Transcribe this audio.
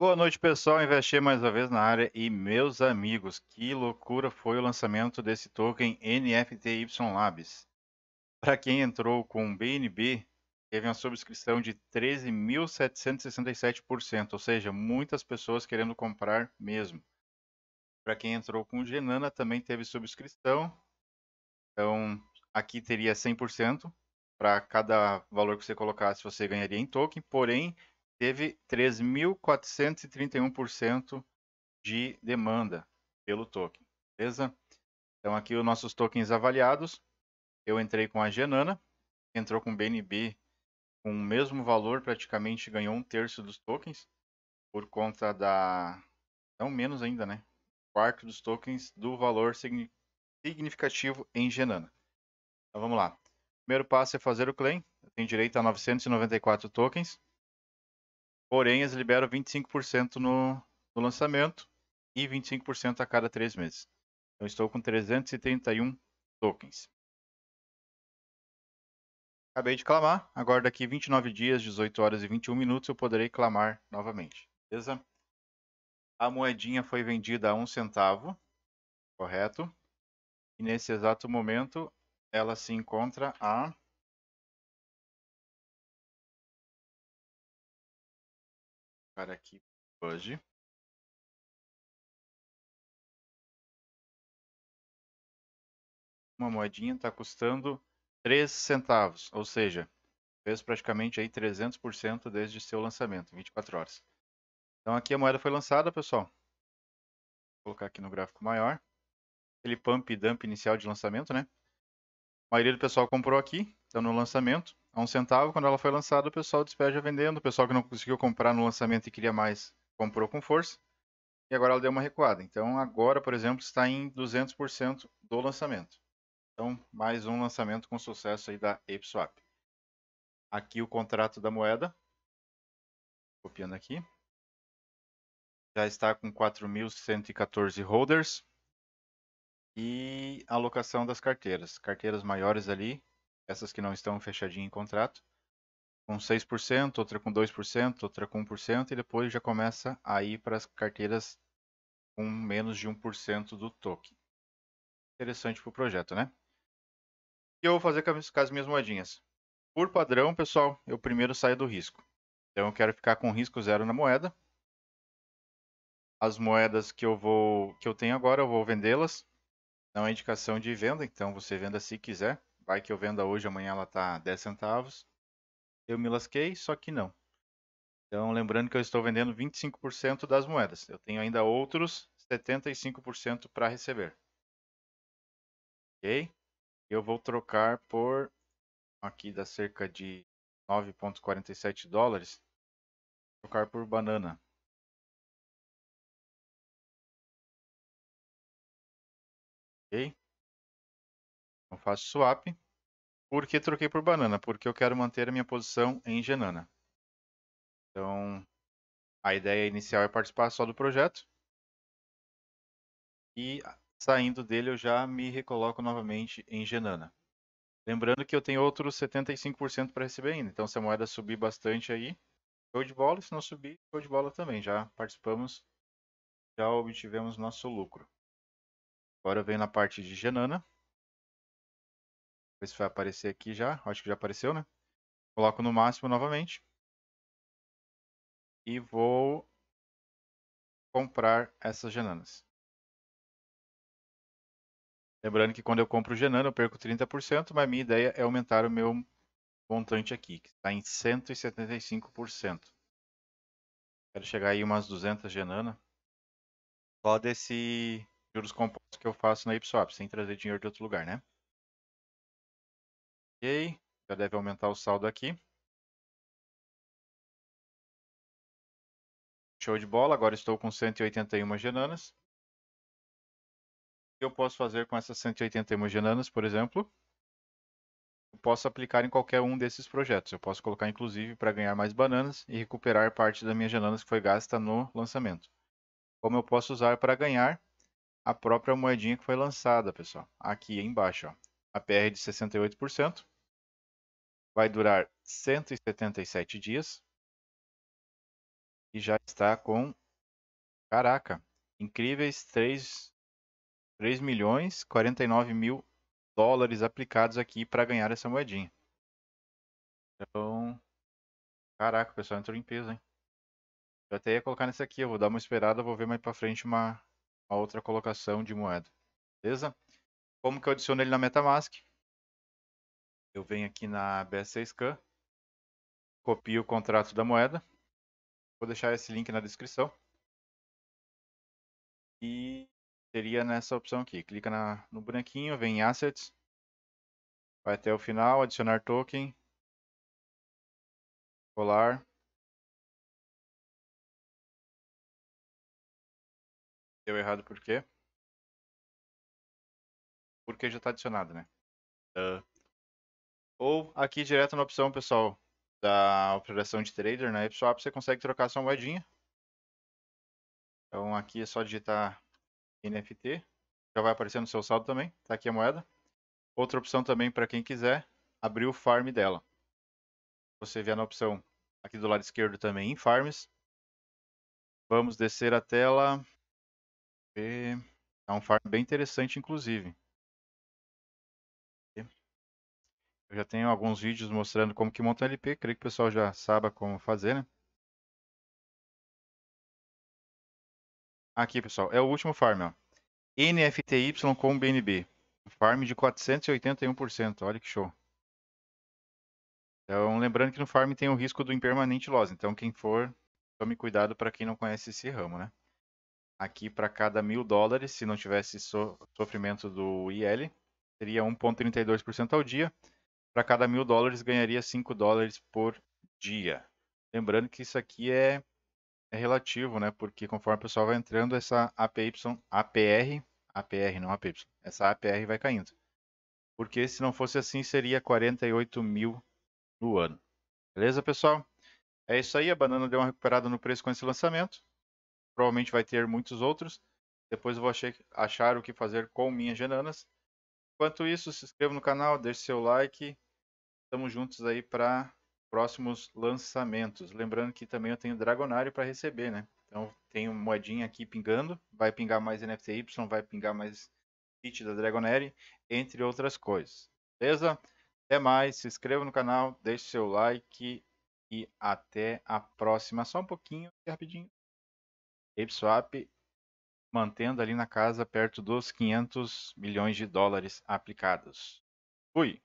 Boa noite, pessoal. Investi mais uma vez na área e meus amigos, que loucura foi o lançamento desse token NFTY Labs. Para quem entrou com BNB, teve uma subscrição de 13.767%, ou seja, muitas pessoas querendo comprar mesmo. Para quem entrou com Genana, também teve subscrição. Então, aqui teria 100% para cada valor que você colocasse, você ganharia em token, porém teve 3.431% de demanda pelo token, beleza? Então aqui os nossos tokens avaliados. Eu entrei com a Genana, entrou com o BNB com o mesmo valor, praticamente ganhou um terço dos tokens por conta da não menos ainda, né? Quarto dos tokens do valor significativo em Genana. Então vamos lá. O primeiro passo é fazer o claim. Eu tenho direito a 994 tokens. Porém, eles liberam 25% no, no lançamento e 25% a cada 3 meses. Então, estou com 331 tokens. Acabei de clamar. Agora, daqui 29 dias, 18 horas e 21 minutos, eu poderei clamar novamente. Beleza? A moedinha foi vendida a um centavo, correto? E nesse exato momento, ela se encontra a colocar aqui Uma moedinha está custando 3 centavos, ou seja, fez praticamente aí 300% desde seu lançamento, 24 horas. Então aqui a moeda foi lançada, pessoal. Vou colocar aqui no gráfico maior. Aquele pump e dump inicial de lançamento, né? A maioria do pessoal comprou aqui, então no lançamento a um centavo. Quando ela foi lançada, o pessoal despeja vendendo. O pessoal que não conseguiu comprar no lançamento e queria mais, comprou com força. E agora ela deu uma recuada. Então agora, por exemplo, está em 200% do lançamento. Então, mais um lançamento com sucesso aí da ApeSwap. Aqui o contrato da moeda. Copiando aqui. Já está com 4.114 holders. E a alocação das carteiras. Carteiras maiores ali, essas que não estão fechadinhas em contrato, com 6%, outra com 2%, outra com 1%, e depois já começa a ir para as carteiras com menos de 1% do token. Interessante para o projeto, né? O que eu vou fazer com as, minhas moedinhas? Por padrão, pessoal, eu primeiro saio do risco. Então eu quero ficar com risco zero na moeda. As moedas que eu vou que eu tenho agora, eu vou vendê-las. Não é indicação de venda, então você venda se quiser vai que eu venda hoje, amanhã ela tá 10 centavos. Eu me lasquei, só que não. Então, lembrando que eu estou vendendo 25% das moedas. Eu tenho ainda outros 75% para receber. Ok? Eu vou trocar por aqui dá cerca de 9.47 dólares. Trocar por banana. Ok? Então, eu faço swap. Por que troquei por banana? Porque eu quero manter a minha posição em Genana. Então, a ideia inicial é participar só do projeto. E saindo dele eu já me recoloco novamente em Genana. Lembrando que eu tenho outros 75% para receber ainda. Então, se a moeda subir bastante aí, show de bola. Se não subir, show de bola também. Já participamos, já obtivemos nosso lucro. Agora eu venho na parte de Genana ver se vai aparecer aqui já. Acho que já apareceu, né? Coloco no máximo novamente. E vou comprar essas genanas. Lembrando que quando eu compro genana eu perco 30%, mas minha ideia é aumentar o meu montante aqui, que está em 175%. Quero chegar aí umas 200 genana. Só desse juros compostos que eu faço na IPSWAP, sem trazer dinheiro de outro lugar, né? Ok, já deve aumentar o saldo aqui. Show de bola, agora estou com 181 genanas. O que eu posso fazer com essas 181 genanas, por exemplo? Eu posso aplicar em qualquer um desses projetos. Eu posso colocar, inclusive, para ganhar mais bananas e recuperar parte das minhas genanas que foi gasta no lançamento. Como eu posso usar para ganhar a própria moedinha que foi lançada, pessoal. Aqui embaixo, ó. a PR de 68% vai durar 177 dias e já está com, caraca, incríveis 3, 3 milhões 49 mil dólares aplicados aqui para ganhar essa moedinha. Então, caraca, o pessoal entrou em peso, hein? Eu até ia colocar nesse aqui, eu vou dar uma esperada, vou ver mais para frente uma, uma outra colocação de moeda. Beleza? Como que eu adiciono ele na MetaMask? Eu venho aqui na B6CAN, copio o contrato da moeda. Vou deixar esse link na descrição. E seria nessa opção aqui. Clica na, no branquinho, vem em Assets. Vai até o final, adicionar token. Colar. Deu errado por quê? Porque já está adicionado, né? Uh. Ou aqui direto na opção, pessoal, da operação de trader, na né? AppSwap, você consegue trocar sua moedinha. Então aqui é só digitar NFT, já vai aparecer no seu saldo também, tá aqui a moeda. Outra opção também para quem quiser, abrir o farm dela. Você vê na opção aqui do lado esquerdo também em farms. Vamos descer a tela. É um farm bem interessante, inclusive. Eu já tenho alguns vídeos mostrando como que monta um LP, creio que o pessoal já sabe como fazer, né? Aqui, pessoal, é o último farm, ó. NFTY com BNB. Farm de 481%, olha que show. Então, lembrando que no farm tem o risco do impermanente loss, então quem for, tome cuidado para quem não conhece esse ramo, né? Aqui para cada mil dólares, se não tivesse so sofrimento do IL, seria 1,32% ao dia para cada mil dólares ganharia 5 dólares por dia. Lembrando que isso aqui é, é relativo, né? Porque conforme o pessoal vai entrando, essa APY, APR, APR não APY, essa APR vai caindo. Porque se não fosse assim, seria 48 mil no ano. Beleza, pessoal? É isso aí, a banana deu uma recuperada no preço com esse lançamento. Provavelmente vai ter muitos outros. Depois eu vou achar o que fazer com minhas bananas. Enquanto isso, se inscreva no canal, deixe seu like. Estamos juntos aí para próximos lançamentos. Lembrando que também eu tenho Dragonário para receber, né? Então tem uma moedinha aqui pingando, vai pingar mais NFTY, vai pingar mais kit da Dragonair, entre outras coisas. Beleza? Até mais, se inscreva no canal, deixe seu like e até a próxima. Só um pouquinho, rapidinho. ApeSwap mantendo ali na casa perto dos 500 milhões de dólares aplicados. Fui!